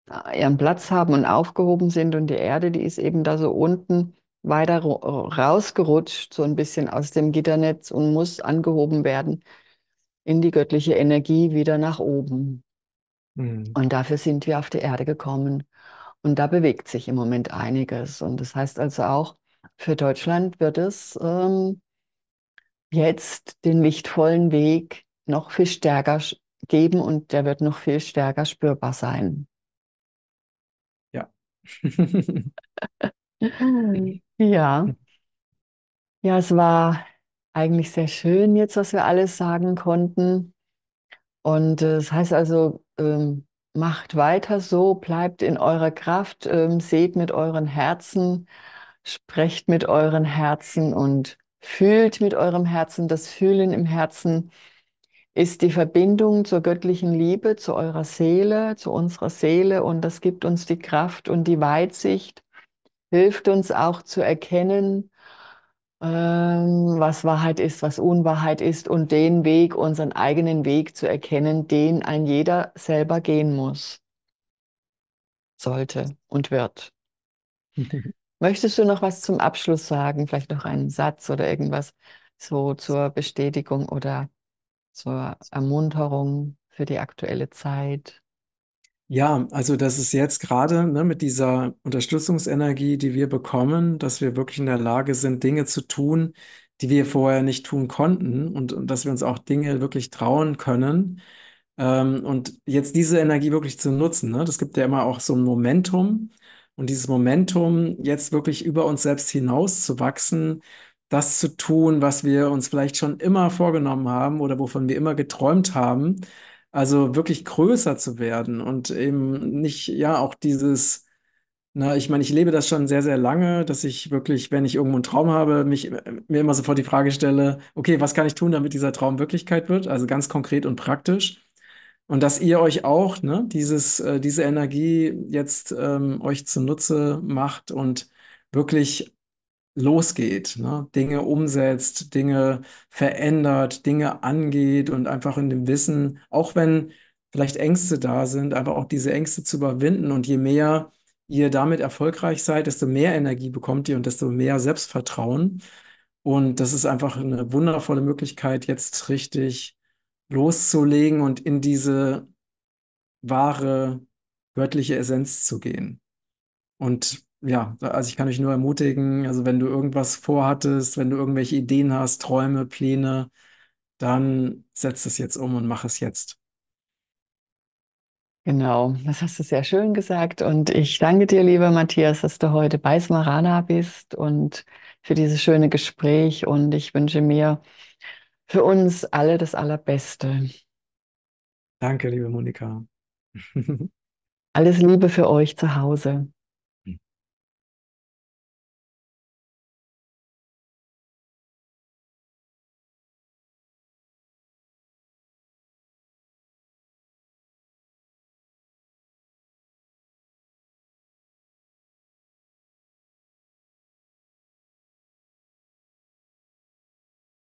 äh, ihren Platz haben und aufgehoben sind und die Erde, die ist eben da so unten weiter rausgerutscht, so ein bisschen aus dem Gitternetz und muss angehoben werden in die göttliche Energie wieder nach oben. Mhm. Und dafür sind wir auf die Erde gekommen. Und da bewegt sich im Moment einiges. Und das heißt also auch, für Deutschland wird es ähm, jetzt den lichtvollen Weg noch viel stärker geben und der wird noch viel stärker spürbar sein. Ja. ja. Ja, es war eigentlich sehr schön jetzt, was wir alles sagen konnten. Und äh, das heißt also, ähm, macht weiter so, bleibt in eurer Kraft, ähm, seht mit euren Herzen Sprecht mit euren Herzen und fühlt mit eurem Herzen. Das Fühlen im Herzen ist die Verbindung zur göttlichen Liebe, zu eurer Seele, zu unserer Seele. Und das gibt uns die Kraft und die Weitsicht, hilft uns auch zu erkennen, ähm, was Wahrheit ist, was Unwahrheit ist und den Weg, unseren eigenen Weg zu erkennen, den ein jeder selber gehen muss, sollte und wird. Möchtest du noch was zum Abschluss sagen? Vielleicht noch einen Satz oder irgendwas so zur Bestätigung oder zur Ermunterung für die aktuelle Zeit? Ja, also das ist jetzt gerade ne, mit dieser Unterstützungsenergie, die wir bekommen, dass wir wirklich in der Lage sind, Dinge zu tun, die wir vorher nicht tun konnten und, und dass wir uns auch Dinge wirklich trauen können. Ähm, und jetzt diese Energie wirklich zu nutzen. Ne? Das gibt ja immer auch so ein Momentum. Und dieses Momentum, jetzt wirklich über uns selbst hinaus zu wachsen, das zu tun, was wir uns vielleicht schon immer vorgenommen haben oder wovon wir immer geträumt haben, also wirklich größer zu werden und eben nicht, ja, auch dieses, na, ich meine, ich lebe das schon sehr, sehr lange, dass ich wirklich, wenn ich irgendwo einen Traum habe, mich, äh, mir immer sofort die Frage stelle, okay, was kann ich tun, damit dieser Traum Wirklichkeit wird? Also ganz konkret und praktisch. Und dass ihr euch auch ne, dieses, äh, diese Energie jetzt ähm, euch zunutze macht und wirklich losgeht, ne? Dinge umsetzt, Dinge verändert, Dinge angeht und einfach in dem Wissen, auch wenn vielleicht Ängste da sind, einfach auch diese Ängste zu überwinden. Und je mehr ihr damit erfolgreich seid, desto mehr Energie bekommt ihr und desto mehr Selbstvertrauen. Und das ist einfach eine wundervolle Möglichkeit, jetzt richtig loszulegen und in diese wahre göttliche Essenz zu gehen. Und ja, also ich kann euch nur ermutigen, also wenn du irgendwas vorhattest, wenn du irgendwelche Ideen hast, Träume, Pläne, dann setz das jetzt um und mach es jetzt. Genau, das hast du sehr schön gesagt. Und ich danke dir, lieber Matthias, dass du heute bei Smarana bist und für dieses schöne Gespräch. Und ich wünsche mir, für uns alle das Allerbeste. Danke, liebe Monika. Alles Liebe für euch zu Hause.